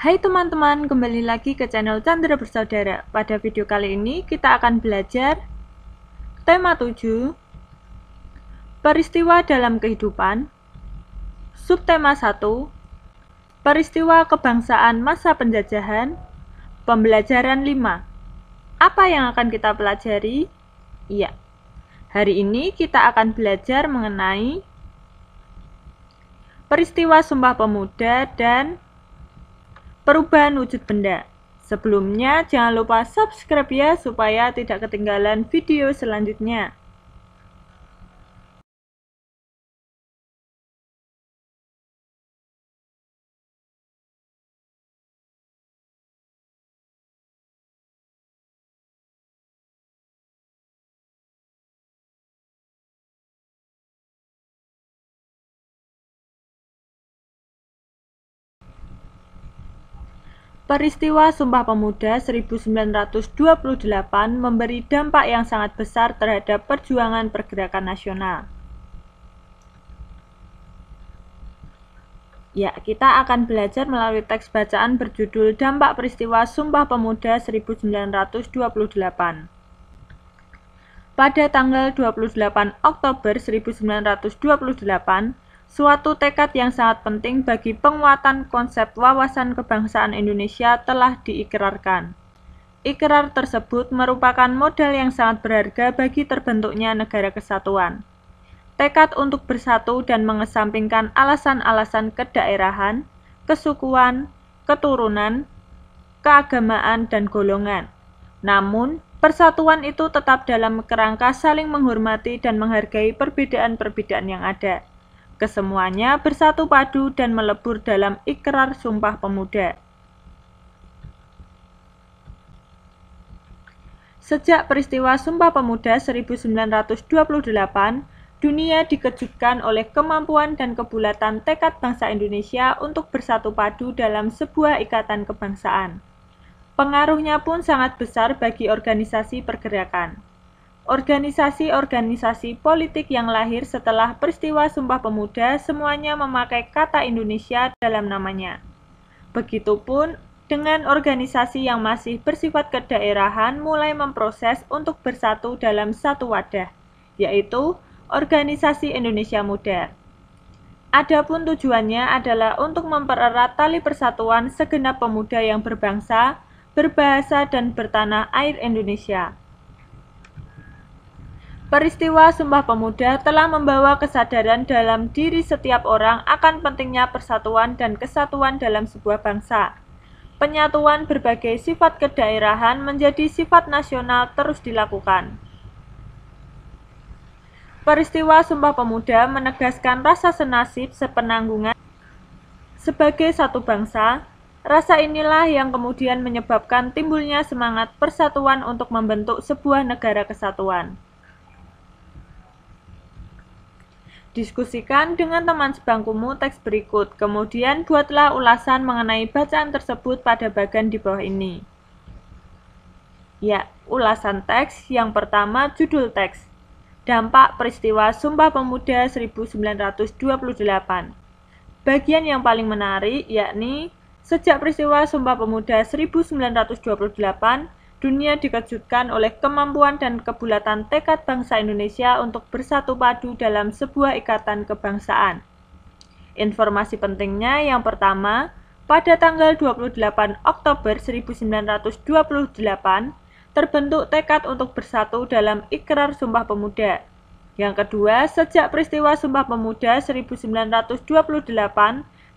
Hai teman-teman, kembali lagi ke channel Chandra Bersaudara. Pada video kali ini kita akan belajar tema 7 Peristiwa dalam kehidupan Subtema 1 Peristiwa kebangsaan masa penjajahan Pembelajaran 5 Apa yang akan kita pelajari? Iya. Hari ini kita akan belajar mengenai peristiwa Sumpah Pemuda dan perubahan wujud benda. Sebelumnya, jangan lupa subscribe ya supaya tidak ketinggalan video selanjutnya. Peristiwa Sumpah Pemuda 1928 memberi dampak yang sangat besar terhadap perjuangan pergerakan nasional. Ya, kita akan belajar melalui teks bacaan berjudul Dampak Peristiwa Sumpah Pemuda 1928. Pada tanggal 28 Oktober 1928, Suatu tekad yang sangat penting bagi penguatan konsep wawasan kebangsaan Indonesia telah diikrarkan. Ikrar tersebut merupakan modal yang sangat berharga bagi terbentuknya negara kesatuan. Tekad untuk bersatu dan mengesampingkan alasan-alasan kedaerahan, kesukuan, keturunan, keagamaan, dan golongan. Namun, persatuan itu tetap dalam kerangka saling menghormati dan menghargai perbedaan-perbedaan yang ada Kesemuanya bersatu padu dan melebur dalam ikrar Sumpah Pemuda. Sejak peristiwa Sumpah Pemuda 1928, dunia dikejutkan oleh kemampuan dan kebulatan tekad bangsa Indonesia untuk bersatu padu dalam sebuah ikatan kebangsaan. Pengaruhnya pun sangat besar bagi organisasi pergerakan. Organisasi-organisasi politik yang lahir setelah peristiwa Sumpah Pemuda semuanya memakai kata Indonesia dalam namanya. Begitupun dengan organisasi yang masih bersifat kedaerahan mulai memproses untuk bersatu dalam satu wadah, yaitu Organisasi Indonesia Muda. Adapun tujuannya adalah untuk mempererat tali persatuan segenap pemuda yang berbangsa, berbahasa, dan bertanah air Indonesia Peristiwa Sumpah Pemuda telah membawa kesadaran dalam diri setiap orang akan pentingnya persatuan dan kesatuan dalam sebuah bangsa. Penyatuan berbagai sifat kedaerahan menjadi sifat nasional terus dilakukan. Peristiwa Sumpah Pemuda menegaskan rasa senasib sepenanggungan sebagai satu bangsa. Rasa inilah yang kemudian menyebabkan timbulnya semangat persatuan untuk membentuk sebuah negara kesatuan. Diskusikan dengan teman sebangkumu teks berikut, kemudian buatlah ulasan mengenai bacaan tersebut pada bagian di bawah ini. Ya, ulasan teks yang pertama judul teks. Dampak peristiwa Sumpah Pemuda 1928. Bagian yang paling menarik yakni sejak peristiwa Sumpah Pemuda 1928 Dunia dikejutkan oleh kemampuan dan kebulatan tekad bangsa Indonesia untuk bersatu padu dalam sebuah ikatan kebangsaan. Informasi pentingnya yang pertama, pada tanggal 28 Oktober 1928, terbentuk tekad untuk bersatu dalam ikrar Sumpah Pemuda. Yang kedua, sejak peristiwa Sumpah Pemuda 1928,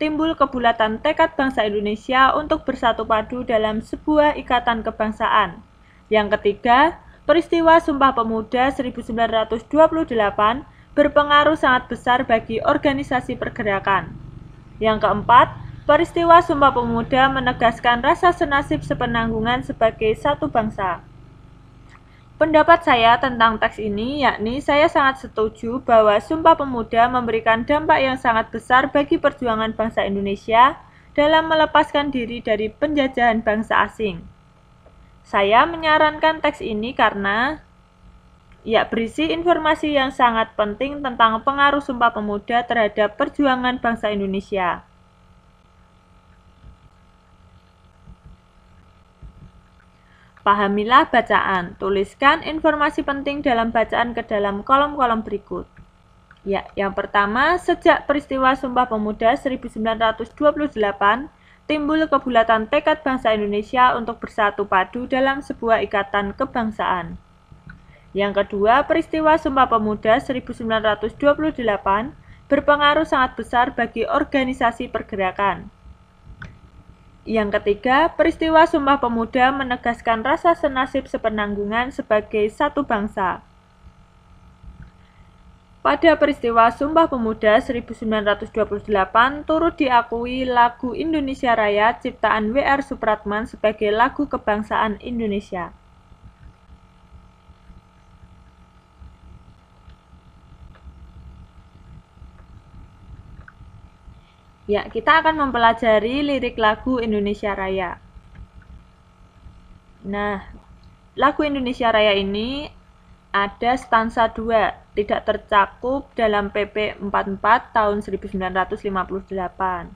timbul kebulatan tekad bangsa Indonesia untuk bersatu padu dalam sebuah ikatan kebangsaan. Yang ketiga, peristiwa Sumpah Pemuda 1928 berpengaruh sangat besar bagi organisasi pergerakan. Yang keempat, peristiwa Sumpah Pemuda menegaskan rasa senasib sepenanggungan sebagai satu bangsa. Pendapat saya tentang teks ini yakni saya sangat setuju bahwa Sumpah Pemuda memberikan dampak yang sangat besar bagi perjuangan bangsa Indonesia dalam melepaskan diri dari penjajahan bangsa asing. Saya menyarankan teks ini karena ya berisi informasi yang sangat penting tentang pengaruh Sumpah Pemuda terhadap perjuangan bangsa Indonesia. Pahamilah bacaan. Tuliskan informasi penting dalam bacaan ke dalam kolom-kolom berikut. Ya, yang pertama, sejak peristiwa Sumpah Pemuda 1928, timbul kebulatan tekad bangsa Indonesia untuk bersatu padu dalam sebuah ikatan kebangsaan. Yang kedua, peristiwa Sumpah Pemuda 1928 berpengaruh sangat besar bagi organisasi pergerakan, yang ketiga, peristiwa Sumpah Pemuda menegaskan rasa senasib sepenanggungan sebagai satu bangsa. Pada peristiwa Sumpah Pemuda 1928 turut diakui lagu Indonesia Raya ciptaan W.R. Supratman sebagai lagu kebangsaan Indonesia. Ya, kita akan mempelajari lirik lagu Indonesia Raya. Nah, lagu Indonesia Raya ini ada stansa 2, tidak tercakup dalam PP 44 tahun 1958.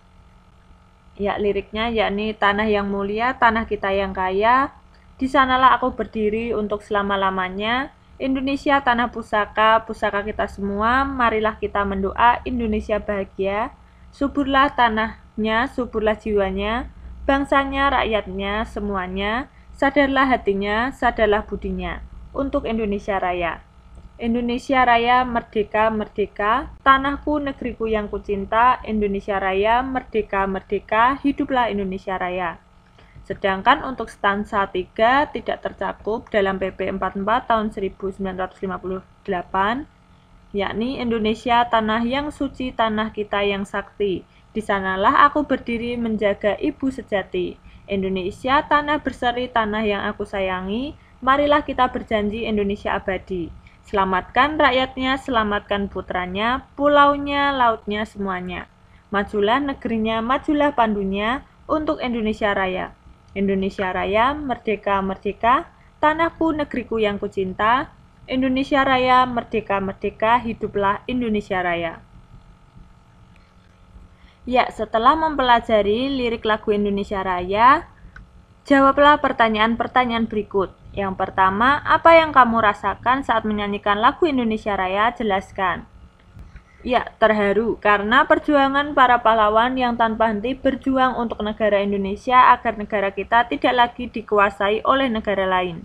Ya, liriknya yakni tanah yang mulia, tanah kita yang kaya, di sanalah aku berdiri untuk selama-lamanya, Indonesia tanah pusaka, pusaka kita semua, marilah kita mendoa Indonesia bahagia. Suburlah tanahnya, suburlah jiwanya, bangsanya, rakyatnya, semuanya, sadarlah hatinya, sadarlah budinya, untuk Indonesia Raya. Indonesia Raya Merdeka Merdeka, tanahku negeriku yang kucinta, Indonesia Raya Merdeka Merdeka, hiduplah Indonesia Raya. Sedangkan untuk stansa 3 tidak tercakup dalam PP 44 tahun 1958 yakni Indonesia tanah yang suci tanah kita yang sakti. Di sanalah aku berdiri menjaga ibu sejati. Indonesia tanah berseri tanah yang aku sayangi, marilah kita berjanji Indonesia abadi. Selamatkan rakyatnya, selamatkan putranya, pulaunya, lautnya, semuanya. Majulah negerinya, majulah pandunya untuk Indonesia Raya. Indonesia Raya, merdeka, merdeka, tanahku, negeriku yang kucinta, Indonesia Raya, Merdeka Merdeka, hiduplah Indonesia Raya. Ya, setelah mempelajari lirik lagu Indonesia Raya, jawablah pertanyaan-pertanyaan berikut. Yang pertama, apa yang kamu rasakan saat menyanyikan lagu Indonesia Raya? Jelaskan. Ya, terharu karena perjuangan para pahlawan yang tanpa henti berjuang untuk negara Indonesia agar negara kita tidak lagi dikuasai oleh negara lain.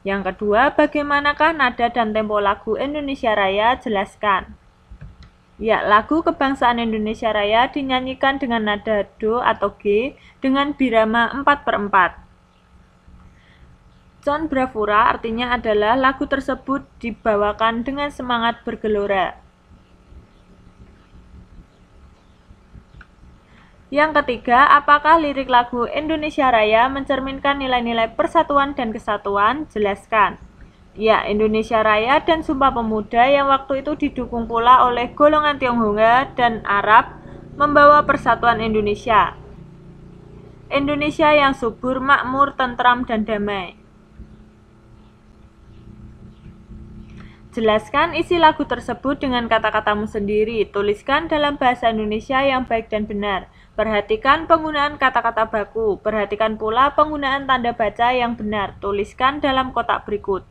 Yang kedua, bagaimanakah nada dan tempo lagu Indonesia Raya? Jelaskan. Ya, lagu kebangsaan Indonesia Raya dinyanyikan dengan nada do atau G dengan birama 4 per 4. Con bravura artinya adalah lagu tersebut dibawakan dengan semangat bergelora. Yang ketiga, apakah lirik lagu Indonesia Raya mencerminkan nilai-nilai persatuan dan kesatuan? Jelaskan. Ya, Indonesia Raya dan Sumpah Pemuda yang waktu itu didukung pula oleh golongan Tionghoa dan Arab membawa persatuan Indonesia. Indonesia yang subur, makmur, tentram, dan damai. Jelaskan isi lagu tersebut dengan kata-katamu sendiri. Tuliskan dalam bahasa Indonesia yang baik dan benar. Perhatikan penggunaan kata-kata baku. Perhatikan pula penggunaan tanda baca yang benar. Tuliskan dalam kotak berikut.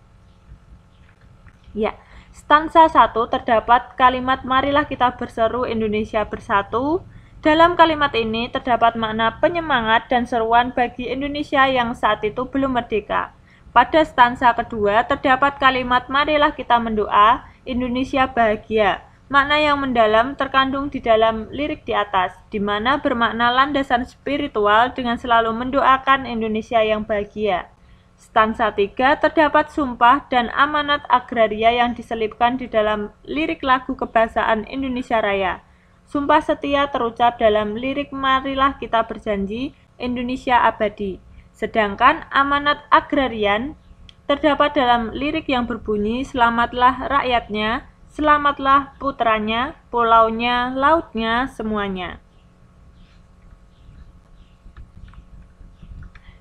Ya, stansa 1 terdapat kalimat marilah kita berseru Indonesia bersatu. Dalam kalimat ini terdapat makna penyemangat dan seruan bagi Indonesia yang saat itu belum merdeka. Pada stansa kedua terdapat kalimat marilah kita mendoa Indonesia bahagia. Makna yang mendalam terkandung di dalam lirik di atas, di mana bermakna landasan spiritual dengan selalu mendoakan Indonesia yang bahagia. Stansa 3 terdapat sumpah dan amanat agraria yang diselipkan di dalam lirik lagu kebahasaan Indonesia Raya. Sumpah setia terucap dalam lirik Marilah Kita Berjanji Indonesia Abadi. Sedangkan amanat agrarian terdapat dalam lirik yang berbunyi Selamatlah rakyatnya, Selamatlah putranya, pulaunya, lautnya, semuanya.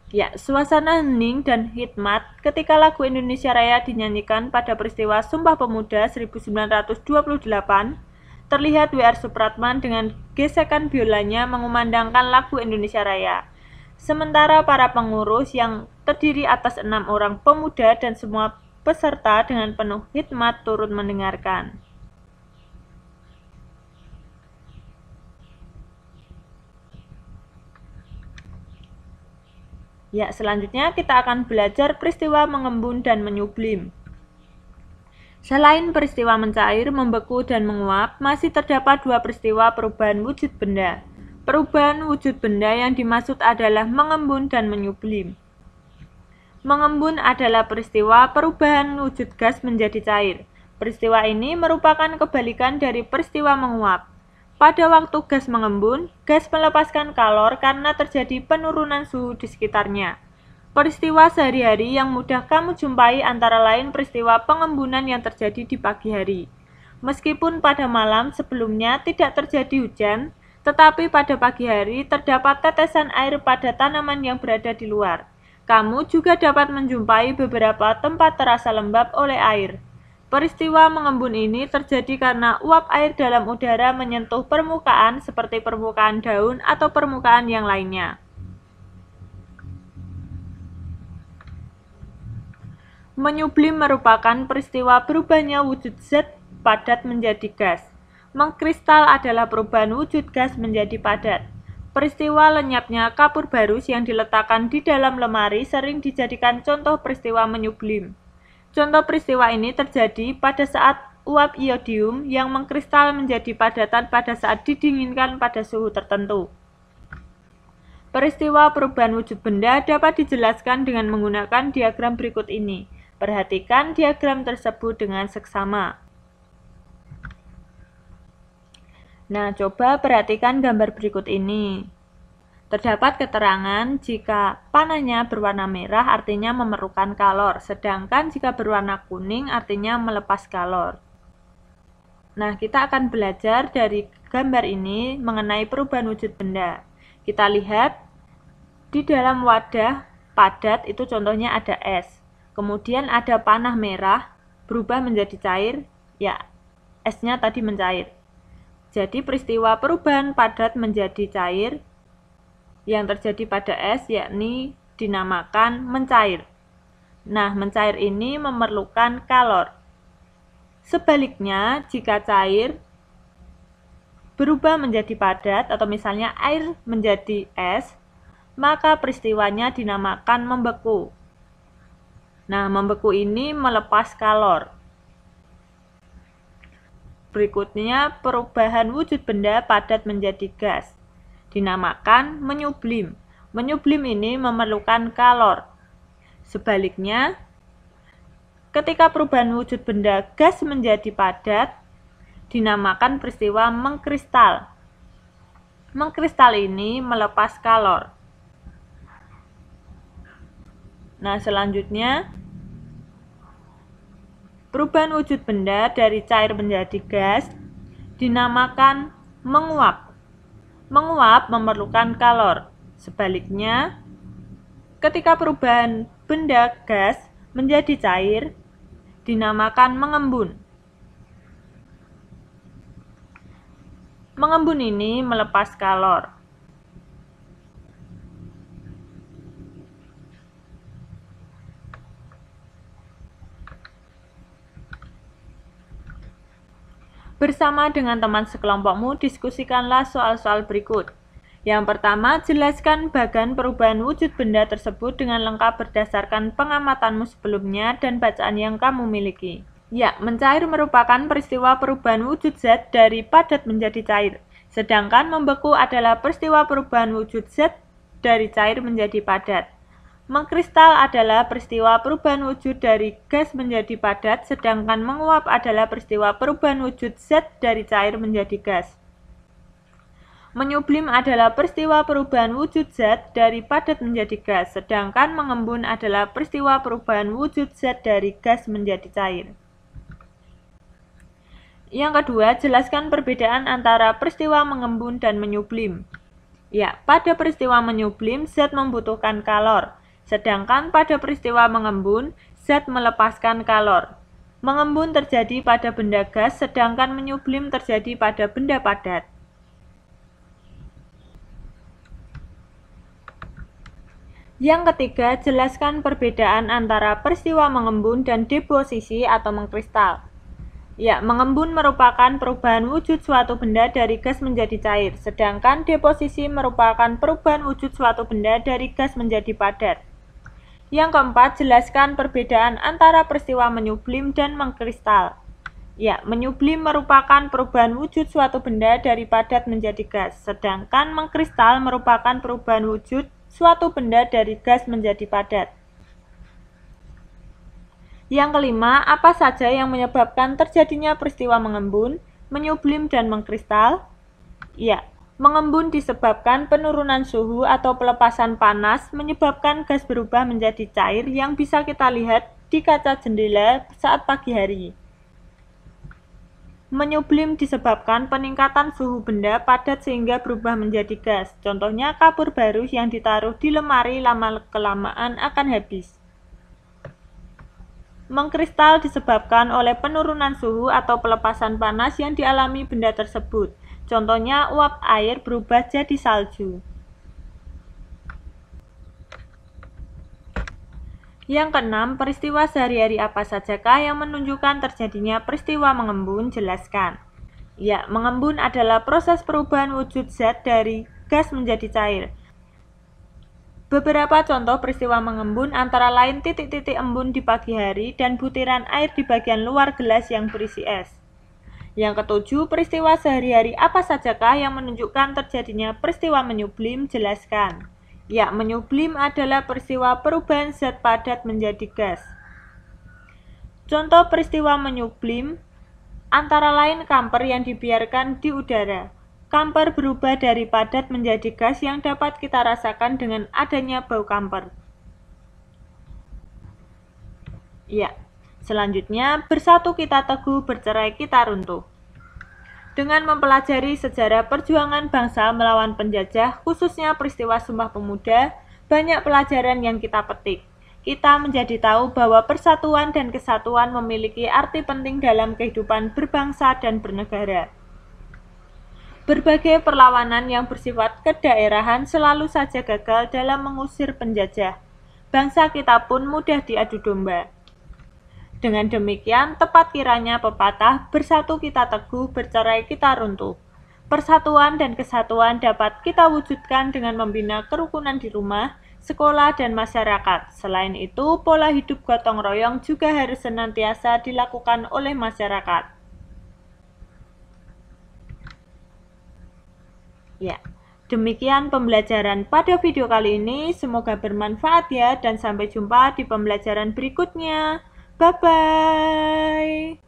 Ya, suasana hening dan hikmat ketika lagu Indonesia Raya dinyanyikan pada peristiwa Sumpah Pemuda 1928 terlihat W.R. Supratman dengan gesekan biolanya mengumandangkan lagu Indonesia Raya. Sementara para pengurus yang terdiri atas enam orang pemuda dan semua peserta dengan penuh hikmat turut mendengarkan. Ya, selanjutnya kita akan belajar peristiwa mengembun dan menyublim. Selain peristiwa mencair, membeku, dan menguap, masih terdapat dua peristiwa perubahan wujud benda. Perubahan wujud benda yang dimaksud adalah mengembun dan menyublim. Mengembun adalah peristiwa perubahan wujud gas menjadi cair. Peristiwa ini merupakan kebalikan dari peristiwa menguap. Pada waktu gas mengembun, gas melepaskan kalor karena terjadi penurunan suhu di sekitarnya. Peristiwa sehari-hari yang mudah kamu jumpai antara lain peristiwa pengembunan yang terjadi di pagi hari. Meskipun pada malam sebelumnya tidak terjadi hujan, tetapi pada pagi hari terdapat tetesan air pada tanaman yang berada di luar. Kamu juga dapat menjumpai beberapa tempat terasa lembab oleh air. Peristiwa mengembun ini terjadi karena uap air dalam udara menyentuh permukaan seperti permukaan daun atau permukaan yang lainnya. Menyublim merupakan peristiwa berubahnya wujud zat padat menjadi gas. Mengkristal adalah perubahan wujud gas menjadi padat. Peristiwa lenyapnya kapur barus yang diletakkan di dalam lemari sering dijadikan contoh peristiwa menyublim. Contoh peristiwa ini terjadi pada saat uap iodium yang mengkristal menjadi padatan pada saat didinginkan pada suhu tertentu. Peristiwa perubahan wujud benda dapat dijelaskan dengan menggunakan diagram berikut ini. Perhatikan diagram tersebut dengan seksama. Nah, coba perhatikan gambar berikut ini. Terdapat keterangan jika panahnya berwarna merah artinya memerlukan kalor, sedangkan jika berwarna kuning artinya melepas kalor. Nah, kita akan belajar dari gambar ini mengenai perubahan wujud benda. Kita lihat di dalam wadah padat itu contohnya ada es. Kemudian ada panah merah berubah menjadi cair, ya esnya tadi mencair. Jadi peristiwa perubahan padat menjadi cair yang terjadi pada es yakni dinamakan mencair. Nah, mencair ini memerlukan kalor. Sebaliknya, jika cair berubah menjadi padat atau misalnya air menjadi es, maka peristiwanya dinamakan membeku. Nah, membeku ini melepas kalor. Berikutnya, perubahan wujud benda padat menjadi gas. Dinamakan menyublim. Menyublim ini memerlukan kalor. Sebaliknya, ketika perubahan wujud benda gas menjadi padat, dinamakan peristiwa mengkristal. Mengkristal ini melepas kalor. Nah, selanjutnya perubahan wujud benda dari cair menjadi gas dinamakan menguap. Menguap memerlukan kalor. Sebaliknya, ketika perubahan benda gas menjadi cair dinamakan mengembun. Mengembun ini melepas kalor. Bersama dengan teman sekelompokmu, diskusikanlah soal-soal berikut. Yang pertama, jelaskan bagan perubahan wujud benda tersebut dengan lengkap berdasarkan pengamatanmu sebelumnya dan bacaan yang kamu miliki. Ya, mencair merupakan peristiwa perubahan wujud zat dari padat menjadi cair, sedangkan membeku adalah peristiwa perubahan wujud zat dari cair menjadi padat. Mengkristal adalah peristiwa perubahan wujud dari gas menjadi padat, sedangkan menguap adalah peristiwa perubahan wujud zat dari cair menjadi gas. Menyublim adalah peristiwa perubahan wujud zat dari padat menjadi gas, sedangkan mengembun adalah peristiwa perubahan wujud zat dari gas menjadi cair. Yang kedua, jelaskan perbedaan antara peristiwa mengembun dan menyublim. Ya, pada peristiwa menyublim, zat membutuhkan kalor, Sedangkan pada peristiwa mengembun, zat melepaskan kalor. Mengembun terjadi pada benda gas, sedangkan menyublim terjadi pada benda padat. Yang ketiga, jelaskan perbedaan antara peristiwa mengembun dan deposisi atau mengkristal. Ya, mengembun merupakan perubahan wujud suatu benda dari gas menjadi cair, sedangkan deposisi merupakan perubahan wujud suatu benda dari gas menjadi padat. Yang keempat, jelaskan perbedaan antara peristiwa menyublim dan mengkristal. Ya, menyublim merupakan perubahan wujud suatu benda dari padat menjadi gas, sedangkan mengkristal merupakan perubahan wujud suatu benda dari gas menjadi padat. Yang kelima, apa saja yang menyebabkan terjadinya peristiwa mengembun, menyublim, dan mengkristal? Ya, Mengembun disebabkan penurunan suhu atau pelepasan panas menyebabkan gas berubah menjadi cair yang bisa kita lihat di kaca jendela saat pagi hari. Menyublim disebabkan peningkatan suhu benda padat sehingga berubah menjadi gas. Contohnya kapur baru yang ditaruh di lemari lama kelamaan akan habis. Mengkristal disebabkan oleh penurunan suhu atau pelepasan panas yang dialami benda tersebut. Contohnya uap air berubah jadi salju. Yang keenam, peristiwa sehari-hari apa sajakah yang menunjukkan terjadinya peristiwa mengembun? Jelaskan. Ya, mengembun adalah proses perubahan wujud zat dari gas menjadi cair. Beberapa contoh peristiwa mengembun antara lain titik-titik embun di pagi hari dan butiran air di bagian luar gelas yang berisi es. Yang ketujuh, peristiwa sehari-hari apa sajakah yang menunjukkan terjadinya peristiwa menyublim? Jelaskan. Ya, menyublim adalah peristiwa perubahan zat padat menjadi gas. Contoh peristiwa menyublim antara lain kamper yang dibiarkan di udara. Kamper berubah dari padat menjadi gas yang dapat kita rasakan dengan adanya bau kamper. Ya, Selanjutnya, bersatu kita teguh, bercerai kita runtuh. Dengan mempelajari sejarah perjuangan bangsa melawan penjajah, khususnya peristiwa Sumpah Pemuda, banyak pelajaran yang kita petik. Kita menjadi tahu bahwa persatuan dan kesatuan memiliki arti penting dalam kehidupan berbangsa dan bernegara. Berbagai perlawanan yang bersifat kedaerahan selalu saja gagal dalam mengusir penjajah. Bangsa kita pun mudah diadu domba. Dengan demikian, tepat kiranya pepatah bersatu kita teguh, bercerai kita runtuh. Persatuan dan kesatuan dapat kita wujudkan dengan membina kerukunan di rumah, sekolah, dan masyarakat. Selain itu, pola hidup gotong royong juga harus senantiasa dilakukan oleh masyarakat. Ya, demikian pembelajaran pada video kali ini. Semoga bermanfaat ya, dan sampai jumpa di pembelajaran berikutnya. Bye-bye.